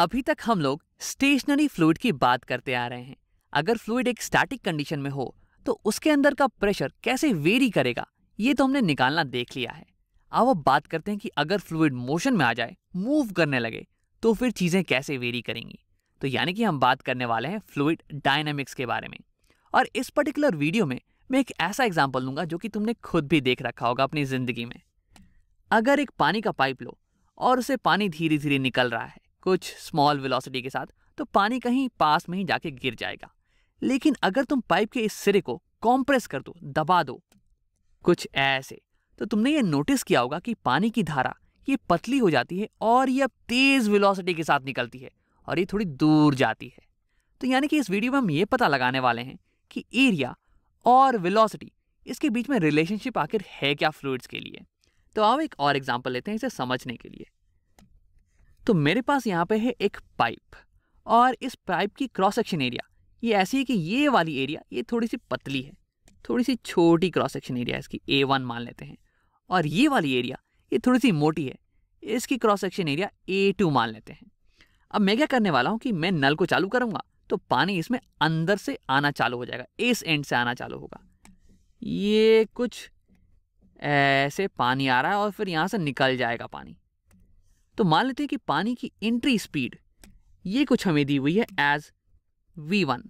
अभी तक हम लोग स्टेशनरी फ्लूड की बात करते आ रहे हैं अगर फ्लूड एक स्टैटिक कंडीशन में हो तो उसके अंदर का प्रेशर कैसे वेरी करेगा ये तो हमने निकालना देख लिया है अब अब बात करते हैं कि अगर फ्लूड मोशन में आ जाए मूव करने लगे तो फिर चीज़ें कैसे वेरी करेंगी तो यानी कि हम बात करने वाले हैं फ्लूड डायनेमिक्स के बारे में और इस पर्टिकुलर वीडियो में मैं एक ऐसा एग्जाम्पल लूंगा जो कि तुमने खुद भी देख रखा होगा अपनी ज़िंदगी में अगर एक पानी का पाइप लो और उसे पानी धीरे धीरे निकल रहा है कुछ स्मॉल वेलोसिटी के साथ तो पानी कहीं पास में ही जाके गिर जाएगा लेकिन अगर तुम पाइप के इस सिरे को कॉम्प्रेस कर दो दबा दो कुछ ऐसे तो तुमने ये नोटिस किया होगा कि पानी की धारा ये पतली हो जाती है और ये अब तेज़ वेलोसिटी के साथ निकलती है और ये थोड़ी दूर जाती है तो यानी कि इस वीडियो में हम ये पता लगाने वाले हैं कि एरिया और वेलोसिटी इसके बीच में रिलेशनशिप आखिर है क्या फ्लूड्स के लिए तो आओ एक और एग्जाम्पल लेते हैं इसे समझने के लिए तो मेरे पास यहाँ पे है एक पाइप और इस पाइप की क्रॉस सेक्शन एरिया ये ऐसी है कि ये वाली एरिया ये थोड़ी सी पतली है थोड़ी सी छोटी क्रॉस सेक्शन एरिया इसकी ए वन मान लेते हैं और ये वाली एरिया ये थोड़ी सी मोटी है इसकी cross section area A two मान लेते हैं अब मैं क्या करने वाला हूँ कि मैं नल को चालू करूँगा तो पानी इसमें अंदर से आना चालू हो जाएगा इस एंड से आना चालू होगा ये कुछ ऐसे पानी आ रहा है और फिर यहाँ से निकल जाएगा पानी तो मान लेते हैं कि पानी की एंट्री स्पीड ये कुछ हमें दी हुई है एज वी वन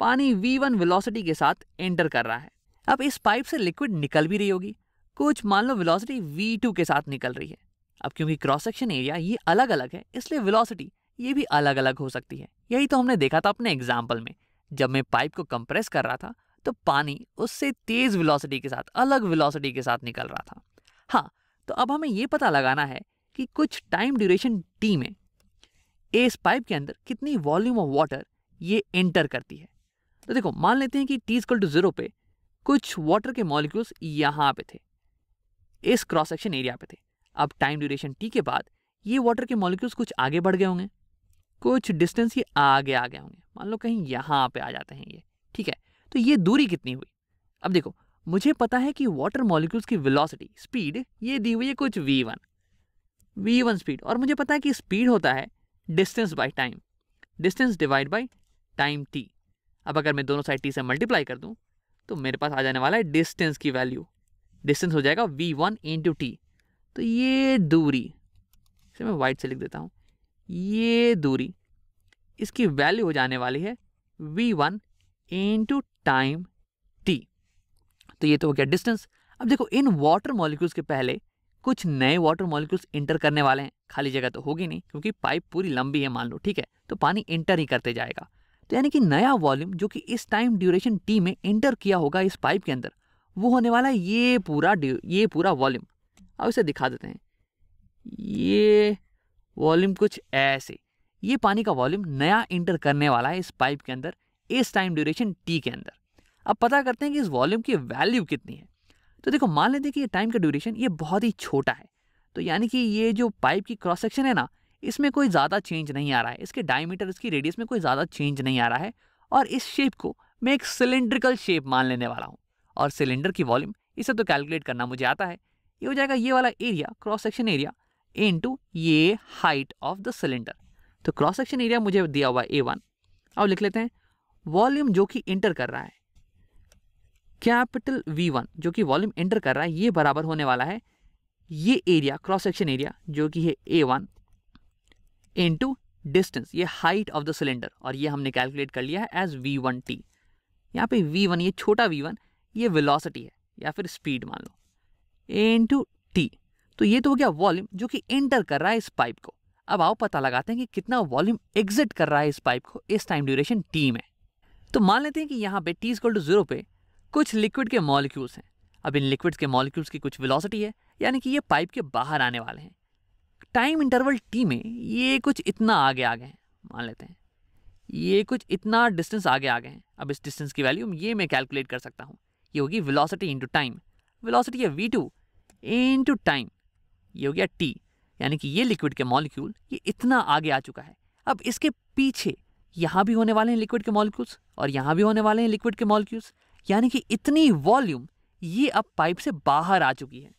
पानी वी वन वेलोसिटी के साथ एंटर कर रहा है अब इस पाइप से लिक्विड निकल भी रही होगी कुछ मान लो वेलोसिटी वी टू के साथ निकल रही है अब क्योंकि क्रॉस सेक्शन एरिया ये अलग अलग है इसलिए वेलोसिटी ये भी अलग अलग हो सकती है यही तो हमने देखा था अपने एग्जाम्पल में जब मैं पाइप को कंप्रेस कर रहा था तो पानी उससे तेज़ विलॉसिटी के साथ अलग विलॉसिटी के साथ निकल रहा था हाँ तो अब हमें यह पता लगाना है कि कुछ टाइम ड्यूरेशन टी में इस पाइप के अंदर कितनी वॉल्यूम ऑफ वाटर ये एंटर करती है तो देखो मान लेते हैं कि टी इक्वल टू जीरो पे कुछ वाटर के मॉलिक्यूल्स यहाँ पे थे इस क्रॉस सेक्शन एरिया पे थे अब टाइम ड्यूरेशन टी के बाद ये वाटर के मॉलिक्यूल्स कुछ आगे बढ़ गए होंगे कुछ डिस्टेंस ये आगे आ गए होंगे मान लो कहीं यहाँ पे आ जाते हैं ये ठीक है तो ये दूरी कितनी हुई अब देखो मुझे पता है कि वाटर मॉलिक्यूल्स की वेलोसिटी स्पीड ये दी हुई है कुछ V one V one speed और मुझे पता है कि स्पीड होता है distance by time distance divide by time T अब अगर मैं दोनों साइड टी से मल्टीप्लाई कर दूँ तो मेरे पास आ जाने वाला है डिस्टेंस की वैल्यू डिस्टेंस हो जाएगा वी वन इंटू टी तो ये दूरी इसे मैं वाइट से लिख देता हूँ ये दूरी इसकी वैल्यू हो जाने वाली है V one into time T तो ये तो हो गया डिस्टेंस अब देखो इन वाटर मॉलिक्यूल्स के पहले कुछ नए वाटर मॉलिक्यूल्स इंटर करने वाले हैं खाली जगह तो होगी नहीं क्योंकि पाइप पूरी लंबी है मान लो ठीक है तो पानी इंटर ही करते जाएगा तो यानी कि नया वॉल्यूम जो कि इस टाइम ड्यूरेशन टी में इंटर किया होगा इस पाइप के अंदर वो होने वाला ये पूरा ये पूरा वॉल्यूम अब इसे दिखा देते हैं ये वॉल्यूम कुछ ऐसे ये पानी का वॉल्यूम नया इंटर करने वाला है इस पाइप के अंदर इस टाइम ड्यूरेशन टी के अंदर अब पता करते हैं कि इस वॉल्यूम की वैल्यू कितनी है तो देखो मान लेते हैं कि ये टाइम का ड्यूरेशन ये बहुत ही छोटा है तो यानी कि ये जो पाइप की क्रॉस सेक्शन है ना इसमें कोई ज़्यादा चेंज नहीं आ रहा है इसके डायमीटर इसकी रेडियस में कोई ज़्यादा चेंज नहीं आ रहा है और इस शेप को मैं एक सिलेंड्रिकल शेप मान लेने वाला हूँ और सिलेंडर की वॉल्यूम इसे तो कैलकुलेट करना मुझे आता है ये हो जाएगा ये वाला area cross section area in ये हाइट ऑफ द सिलेंडर तो क्रॉस सेक्शन एरिया मुझे दिया हुआ ए वन अब लिख लेते हैं वॉल्यूम जो कि इंटर कर रहा है कैपिटल वी वन जो कि वॉल्यूम एंटर कर रहा है ये बराबर होने वाला है ये एरिया क्रॉस सेक्शन एरिया जो कि है ए वन इंटू डिस्टेंस ये हाइट ऑफ द सिलेंडर और ये हमने कैलकुलेट कर लिया है एज वी वन टी यहाँ पे वी वन ये छोटा वी वन ये वेलोसिटी है या फिर स्पीड मान लो ए इंटू टी तो ये तो हो गया वॉल्यूम जो कि एंटर कर रहा है इस पाइप को अब आओ पता लगाते हैं कि कितना वॉल्यूम एग्जिट कर रहा है इस पाइप को इस टाइम ड्यूरेशन टी में तो मान लेते हैं कि यहाँ पे टी इजकल टू जीरो पे कुछ लिक्विड के मॉलिक्यूल्स हैं अब इन लिक्विड्स के मॉलिक्यूल्स की कुछ वेलोसिटी है यानी कि ये पाइप के बाहर आने वाले हैं टाइम इंटरवल टी में ये कुछ इतना आगे आगे हैं मान लेते हैं ये कुछ इतना डिस्टेंस आगे आगे हैं अब इस डिस्टेंस की वैल्यू ये मैं कैलकुलेट कर सकता हूँ ये होगी वेलोसिटी इंटू टाइम वेलोसिटी है वी टू इंटू टाइम ये हो गया टी यानी कि ये लिक्विड के मॉलिक्यूल ये इतना आगे आ चुका है अब इसके पीछे यहाँ भी होने वाले हैं लिक्विड के मॉलिक्यूल्स और यहाँ भी होने वाले हैं लिक्विड के मॉलिक्यूल्स यानी कि इतनी वॉल्यूम ये अब पाइप से बाहर आ चुकी है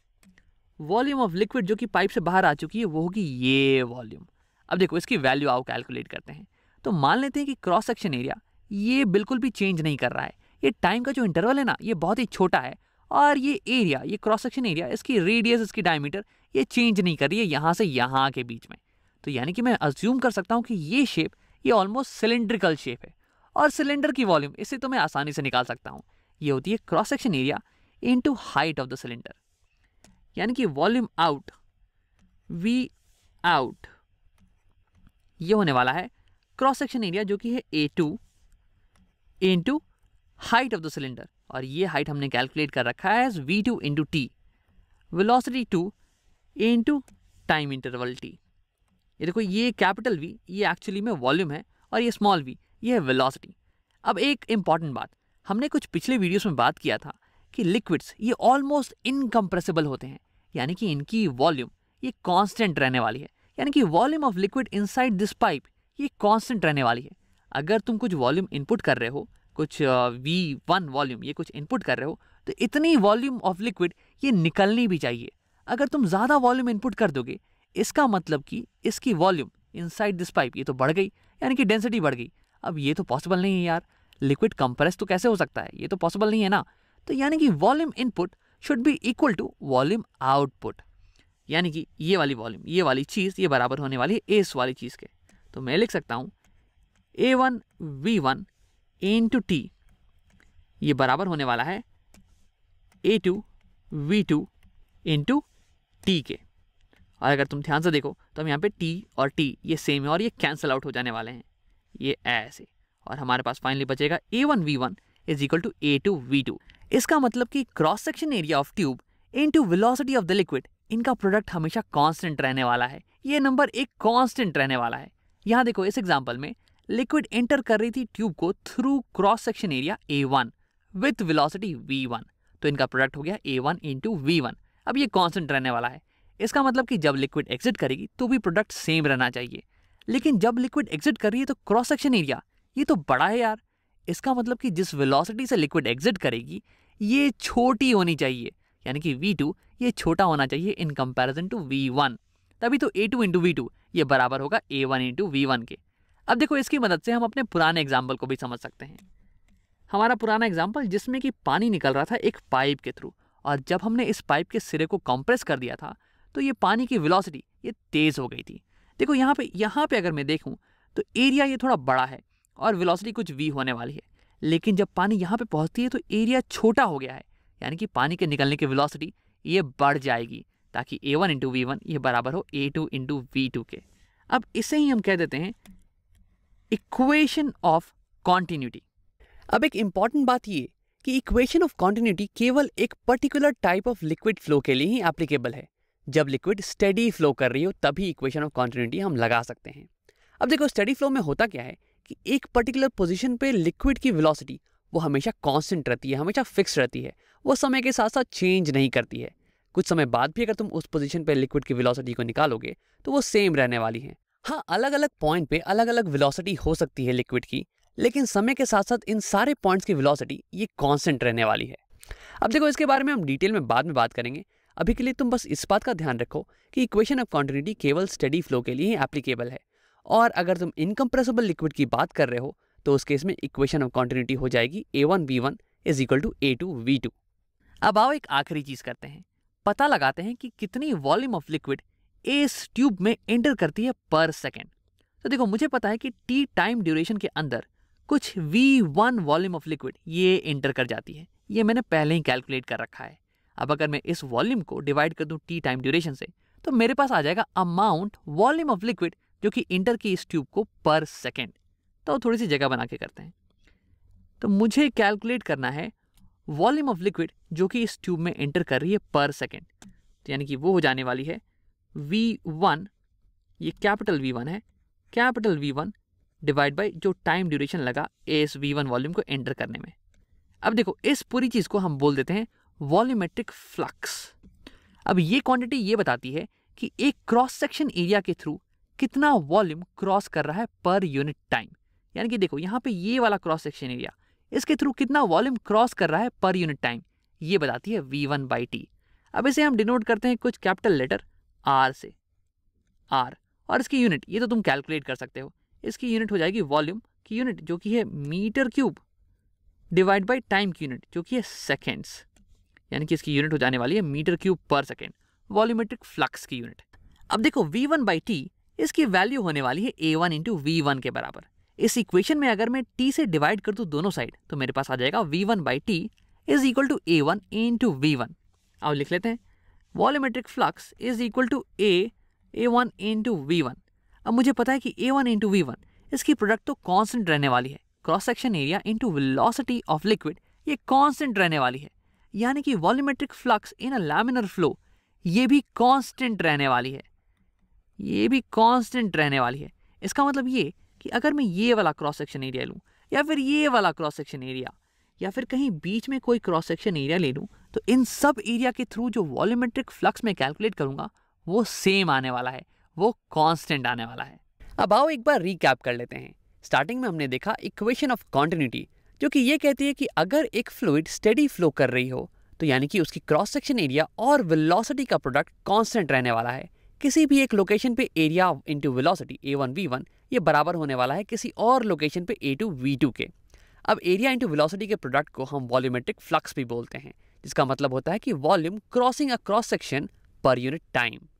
वॉल्यूम ऑफ लिक्विड जो कि पाइप से बाहर आ चुकी है वो होगी ये वॉल्यूम अब देखो इसकी वैल्यू आओ कैलकुलेट करते हैं तो मान लेते हैं कि क्रॉस सेक्शन एरिया ये बिल्कुल भी चेंज नहीं कर रहा है ये टाइम का जो इंटरवल है ना ये बहुत ही छोटा है और ये एरिया ये क्रॉस सेक्शन एरिया इसकी रेडियस इसकी डायमीटर ये चेंज नहीं कर रही है यहाँ से यहाँ के बीच में तो यानी कि मैं अज्यूम कर सकता हूँ कि ये शेप ये ऑलमोस्ट सिलेंड्रिकल शेप है और सिलेंडर की वॉल्यूम इसे तो मैं आसानी से निकाल सकता हूँ ये होती है cross section area into height of the cylinder यानी कि वॉल्यूम आउट वी आउट ये होने वाला है क्रॉस सेक्शन एरिया जो कि है A two into height of the cylinder और ये हाइट हमने कैलकुलेट कर रखा है V two into T velocity two into time interval T ये देखो ये कैपिटल वी ये एक्चुअली में वॉल्यूम है और ये स्मॉल वी ये है वेलोसिटी अब एक इम्पॉर्टेंट बात हमने कुछ पिछले वीडियोस में बात किया था कि लिक्विड्स ये ऑलमोस्ट इनकम्प्रेसिबल होते हैं यानी कि इनकी वॉल्यूम ये कांस्टेंट रहने वाली है यानी कि volume of liquid inside this pipe ये कांस्टेंट रहने वाली है अगर तुम कुछ वॉल्यूम इनपुट कर रहे हो कुछ वी वन वॉल्यूम ये कुछ इनपुट कर रहे हो तो इतनी वॉल्यूम ऑफ लिक्विड ये निकलनी भी चाहिए अगर तुम ज़्यादा वॉल्यूम इनपुट कर दोगे इसका मतलब कि इसकी वॉल्यूम इनसाइड दिस पाइप ये तो बढ़ गई यानी कि डेंसिटी बढ़ गई अब ये तो पॉसिबल नहीं है यार लिक्विड कंप्रेस तो कैसे हो सकता है ये तो पॉसिबल नहीं है ना तो यानी कि volume input should be equal to volume output यानी कि ये वाली वॉल्यूम ये वाली चीज़ ये बराबर होने वाली है एस वाली चीज़ के तो मैं लिख सकता हूँ A one V one A into T ये बराबर होने वाला है A two V two two T के और अगर तुम ध्यान से देखो तो हम यहाँ पे टी और टी ये सेम है और ये कैंसिल आउट हो जाने वाले हैं ये ऐसे और हमारे पास फाइनली बचेगा A one V one is equal to A two V two इसका मतलब कि cross section area of tube into velocity of the liquid इनका प्रोडक्ट हमेशा कॉन्स्टेंट रहने वाला है ये नंबर एक कॉन्स्टेंट रहने वाला है यहाँ देखो इस एग्जाम्पल में लिक्विड एंटर कर रही थी ट्यूब को through cross section area A one with velocity V one तो इनका प्रोडक्ट हो गया A one into V one अब ये कॉन्स्टेंट रहने वाला है इसका मतलब कि जब लिक्विड एग्जिट करेगी तो भी प्रोडक्ट सेम रहना चाहिए लेकिन जब लिक्विड एग्जिट कर रही है तो क्रॉस सेक्शन एरिया ये तो बड़ा है यार इसका मतलब कि जिस वेलोसिटी से लिक्विड एग्जिट करेगी ये छोटी होनी चाहिए यानी कि V2 ये छोटा होना चाहिए इन कंपैरिजन टू V1 तभी तो A2 टू इंटू वी ये बराबर होगा A1 वन इंटू वी के अब देखो इसकी मदद से हम अपने पुराने एग्जाम्पल को भी समझ सकते हैं हमारा पुराना एग्जाम्पल जिसमें कि पानी निकल रहा था एक पाइप के थ्रू और जब हमने इस पाइप के सिरे को कंप्रेस कर दिया था तो ये पानी की विलॉसिटी ये तेज़ हो गई थी देखो यहाँ पे यहाँ पे अगर मैं देखूँ तो एरिया ये थोड़ा बड़ा है और वेलोसिटी कुछ वी होने वाली है लेकिन जब पानी यहाँ पे पहुँचती है तो एरिया छोटा हो गया है यानी कि पानी के निकलने की वेलोसिटी ये बढ़ जाएगी ताकि A one into V one ये बराबर हो A two into V two के अब इसे ही हम कह देते हैं इक्वेशन ऑफ कॉन्टीन्यूटी अब एक इंपॉर्टेंट बात ये कि इक्वेशन ऑफ कॉन्टीन्यूटी केवल एक particular type of liquid flow के लिए ही एप्लीकेबल है जब लिक्विड स्टडी फ्लो कर रही हो तभी इक्वेशन ऑफ कॉन्टीन्यूटी हम लगा सकते हैं अब देखो स्टडी फ्लो में होता क्या है कि एक पर्टिकुलर पोजीशन पे लिक्विड की वेलोसिटी वो हमेशा कांस्टेंट रहती है हमेशा फिक्स रहती है वो समय के साथ साथ चेंज नहीं करती है कुछ समय बाद भी अगर तुम उस पोजीशन पे लिक्विड की वेलोसिटी को निकालोगे तो वो सेम रहने वाली है हाँ अलग अलग पॉइंट पे अलग अलग वेलोसिटी हो सकती है लिक्विड की लेकिन समय के साथ साथ इन सारे पॉइंट्स की वेलोसिटी ये कांस्टेंट रहने वाली है अब देखो इसके बारे में हम डिटेल में बाद में बात करेंगे अभी के लिए तुम बस इस बात का ध्यान रखो कि इक्वेशन ऑफ कॉन्टिन्यूटी केवल स्टडी फ्लो के लिए ही एप्लीकेबल है और अगर तुम इनकम्प्रेसिबल लिक्विड की बात कर रहे हो तो उस केस में इक्वेशन ऑफ कॉन्टिन्यूटी हो जाएगी A one V one is equal to A two V two अब आओ एक आखिरी चीज करते हैं पता लगाते हैं कि कितनी वॉल्यूम ऑफ लिक्विड इस ट्यूब में एंटर करती है पर सेकेंड तो देखो मुझे पता है कि टी टाइम ड्यूरेशन के अंदर कुछ V one volume of liquid ये एंटर कर जाती है ये मैंने पहले ही कैलकुलेट कर रखा है अब अगर मैं इस वॉल्यूम को डिवाइड कर दूं टी टाइम ड्यूरेशन से तो मेरे पास आ जाएगा अमाउंट वॉल्यूम ऑफ लिक्विड जो कि इंटर की इस ट्यूब को पर सेकेंड तो थोड़ी सी जगह बना के करते हैं तो मुझे कैलकुलेट करना है वॉल्यूम ऑफ लिक्विड जो कि इस ट्यूब में एंटर कर रही है पर सेकेंड तो यानी कि वो हो जाने वाली है वी वन ये कैपिटल वी वन है capital V one divide by जो टाइम ड्यूरेशन लगा एस वी वन वॉल्यूम को एंटर करने में अब देखो इस पूरी चीज़ को हम बोल देते हैं वॉल्यूमेट्रिक फ्लक्स अब ये क्वांटिटी ये बताती है कि एक क्रॉस सेक्शन एरिया के थ्रू कितना वॉल्यूम क्रॉस कर रहा है पर यूनिट टाइम यानी कि देखो यहाँ पे ये वाला क्रॉस सेक्शन एरिया इसके थ्रू कितना वॉल्यूम क्रॉस कर रहा है पर यूनिट टाइम ये बताती है वी वन बाई टी अब इसे हम डिनोट करते हैं कुछ कैपिटल लेटर आर से आर और इसकी यूनिट ये तो तुम कैलकुलेट कर सकते हो इसकी यूनिट हो जाएगी वॉल्यूम की यूनिट जो कि है metre cube divide by time की यूनिट जो कि है सेकेंड्स यानी कि इसकी यूनिट हो जाने वाली है metre cube per second volumetric flux की यूनिट अब देखो वी वन बाई टी इसकी वैल्यू होने वाली है A one into V one के बराबर इस इक्वेशन में अगर मैं टी से डिवाइड कर दूँ दोनों साइड तो मेरे पास आ जाएगा V one by T is equal to A one into V one अब लिख लेते हैं volumetric flux is equal to A A one into V one अब मुझे पता है कि A one into V one इसकी प्रोडक्ट तो कॉन्स्टेंट रहने वाली है cross section area into velocity of liquid ये कॉन्सटेंट रहने वाली है यानी कि volumetric flux in a laminar flow ये भी कॉन्स्टेंट रहने वाली है ये भी कांस्टेंट रहने वाली है इसका मतलब ये कि अगर मैं ये वाला क्रॉस सेक्शन एरिया लूँ या फिर ये वाला क्रॉस सेक्शन एरिया या फिर कहीं बीच में कोई क्रॉस सेक्शन एरिया ले लूँ तो इन सब एरिया के थ्रू जो वॉल्यूमेट्रिक फ्लक्स में कैलकुलेट करूँगा वो सेम आने वाला है वो कांस्टेंट आने वाला है अब आओ एक बार रिकैप कर लेते हैं स्टार्टिंग में हमने देखा इक्वेशन ऑफ कॉन्टिन्यूटी जो कि ये कहती है कि अगर एक फ्लूड स्टेडी फ्लो कर रही हो तो यानी कि उसकी क्रॉस सेक्शन एरिया और वेलोसिटी का प्रोडक्ट कांस्टेंट रहने वाला है किसी भी एक लोकेशन पे area into velocity A one V one ये बराबर होने वाला है किसी और लोकेशन पे ए टू वी टू के अब एरिया इंटू वेलोसिटी के प्रोडक्ट को हम वॉल्यूमेट्रिक फ्लक्स भी बोलते हैं जिसका मतलब होता है कि volume crossing a cross section per unit time